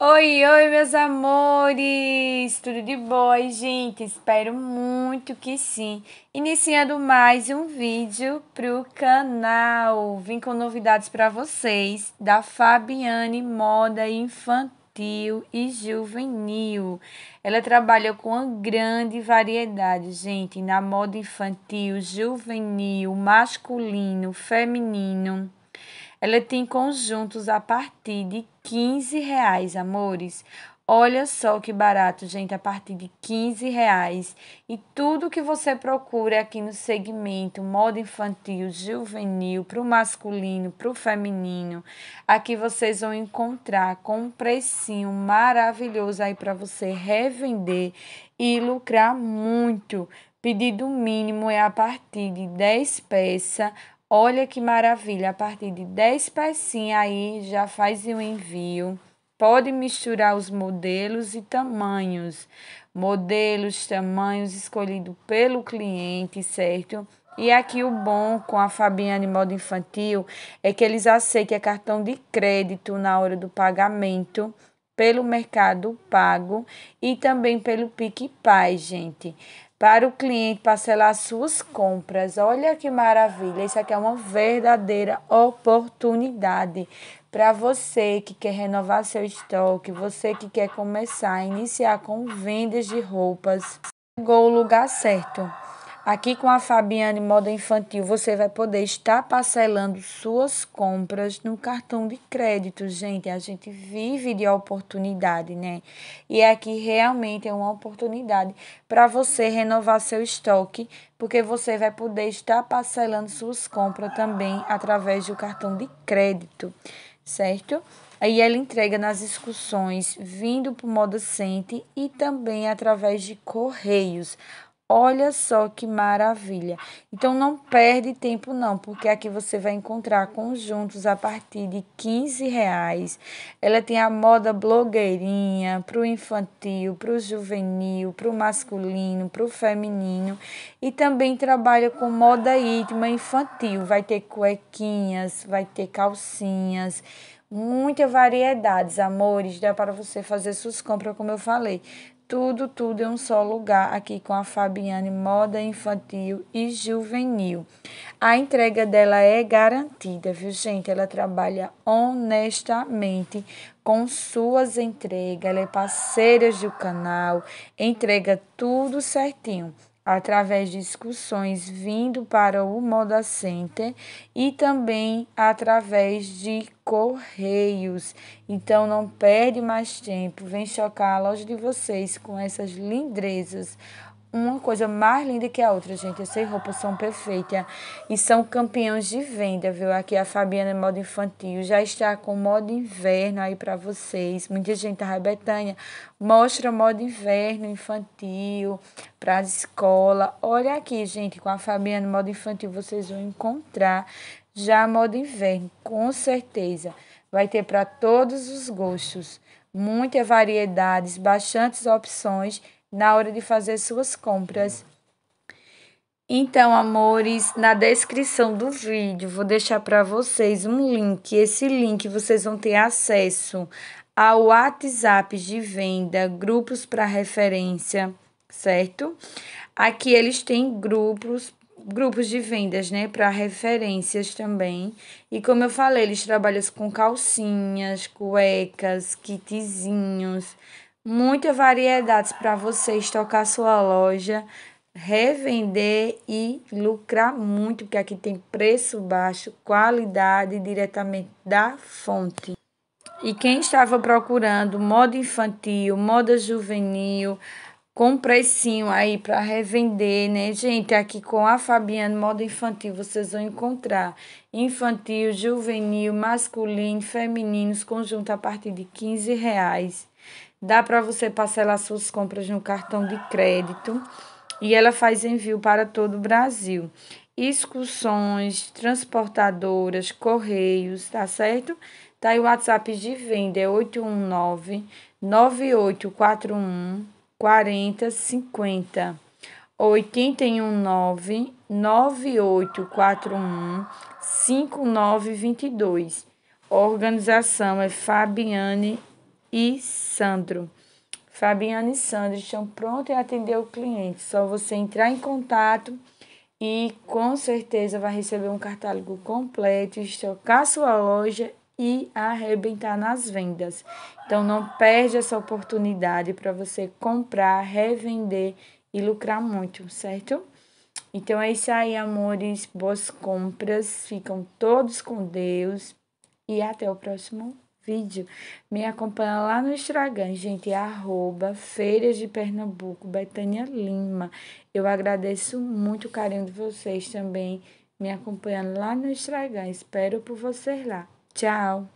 Oi, oi, meus amores! Tudo de boa, gente? Espero muito que sim. Iniciando mais um vídeo para o canal. Vim com novidades para vocês da Fabiane Moda Infantil e Juvenil. Ela trabalha com uma grande variedade, gente, na moda infantil, juvenil, masculino, feminino ela tem conjuntos a partir de 15 reais, amores. Olha só que barato, gente, a partir de 15 reais. E tudo que você procura é aqui no segmento moda infantil, juvenil, para o masculino, para o feminino, aqui vocês vão encontrar com um precinho maravilhoso aí para você revender e lucrar muito. Pedido mínimo é a partir de 10 peças Olha que maravilha, a partir de 10 pecinhas aí já faz o envio. Pode misturar os modelos e tamanhos. Modelos, tamanhos escolhido pelo cliente, certo? E aqui o bom com a Fabiane Modo Infantil é que eles aceitam cartão de crédito na hora do pagamento pelo Mercado Pago e também pelo PicPay, gente para o cliente parcelar suas compras. Olha que maravilha! Isso aqui é uma verdadeira oportunidade para você que quer renovar seu estoque, você que quer começar a iniciar com vendas de roupas. Chegou o lugar certo. Aqui com a Fabiane Moda Infantil, você vai poder estar parcelando suas compras no cartão de crédito, gente. A gente vive de oportunidade, né? E aqui realmente é uma oportunidade para você renovar seu estoque, porque você vai poder estar parcelando suas compras também através do cartão de crédito, certo? Aí ela entrega nas excursões vindo para o Moda Center e também através de correios. Olha só que maravilha. Então não perde tempo não, porque aqui você vai encontrar conjuntos a partir de 15 reais. Ela tem a moda blogueirinha para o infantil, para o juvenil, para o masculino, para o feminino e também trabalha com moda íntima infantil. Vai ter cuequinhas, vai ter calcinhas Muitas variedades, amores, dá para você fazer suas compras, como eu falei. Tudo, tudo em um só lugar aqui com a Fabiane Moda Infantil e Juvenil. A entrega dela é garantida, viu, gente? Ela trabalha honestamente com suas entregas, ela é parceira do canal, entrega tudo certinho através de discussões vindo para o Moda Center e também através de correios. Então não perde mais tempo, vem chocar a loja de vocês com essas lindezas uma coisa mais linda que a outra, gente. Essas roupas são perfeitas e são campeões de venda, viu? Aqui a Fabiana é moda infantil, já está com moda inverno aí para vocês. Muita gente da tá, Betânia mostra moda inverno infantil para a escola. Olha aqui, gente, com a Fabiana moda infantil vocês vão encontrar já moda inverno, com certeza. Vai ter para todos os gostos, muitas variedades, bastantes opções na hora de fazer suas compras. Então, amores, na descrição do vídeo vou deixar para vocês um link. Esse link vocês vão ter acesso ao WhatsApp de venda, grupos para referência, certo? Aqui eles têm grupos grupos de vendas, né, para referências também. E como eu falei, eles trabalham com calcinhas, cuecas, kitzinhos, muitas variedades para você estocar sua loja, revender e lucrar muito, porque aqui tem preço baixo, qualidade diretamente da fonte. E quem estava procurando moda infantil, moda juvenil, com precinho aí para revender, né, gente? Aqui com a Fabiana, moda infantil, vocês vão encontrar infantil, juvenil, masculino, femininos, conjunto a partir de 15 reais. Dá para você parcelar suas compras no cartão de crédito e ela faz envio para todo o Brasil. Excursões, transportadoras, correios, tá certo? Tá aí o WhatsApp de venda, é 819 9841 quarenta, cinquenta, oitenta e um, nove, nove, oito, quatro, um, cinco, nove, vinte e dois. Organização é Fabiane e Sandro. Fabiane e Sandro estão prontos em atender o cliente. Só você entrar em contato e com certeza vai receber um catálogo completo, estocar sua loja e arrebentar nas vendas. Então não perde essa oportunidade para você comprar, revender e lucrar muito, certo? Então é isso aí, amores. Boas compras. Ficam todos com Deus. E até o próximo vídeo. Me acompanha lá no Instagram, gente, arroba Feiras de Pernambuco, Betânia Lima. Eu agradeço muito o carinho de vocês também me acompanhando lá no Instagram. Espero por vocês lá. Tchau!